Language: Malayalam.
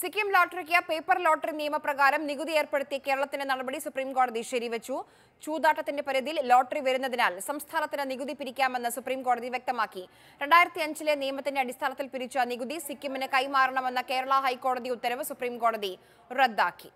സിക്കിം ലോട്ടറിക്ക് പേപ്പർ ലോട്ടറി നിയമപ്രകാരം നികുതി ഏർപ്പെടുത്തിയ കേരളത്തിന്റെ നടപടി സുപ്രീം കോടതി ശരിവച്ചു ചൂതാട്ടത്തിന്റെ പരിധിയിൽ ലോട്ടറി വരുന്നതിനാൽ സംസ്ഥാനത്തിന് നികുതി പിരിക്കാമെന്ന് സുപ്രീം കോടതി വ്യക്തമാക്കി രണ്ടായിരത്തി അഞ്ചിലെ നിയമത്തിന്റെ അടിസ്ഥാനത്തിൽ പിരിച്ച നികുതി സിക്കിമിന് കൈമാറണമെന്ന കേരള ഹൈക്കോടതി ഉത്തരവ് സുപ്രീം കോടതി റദ്ദാക്കി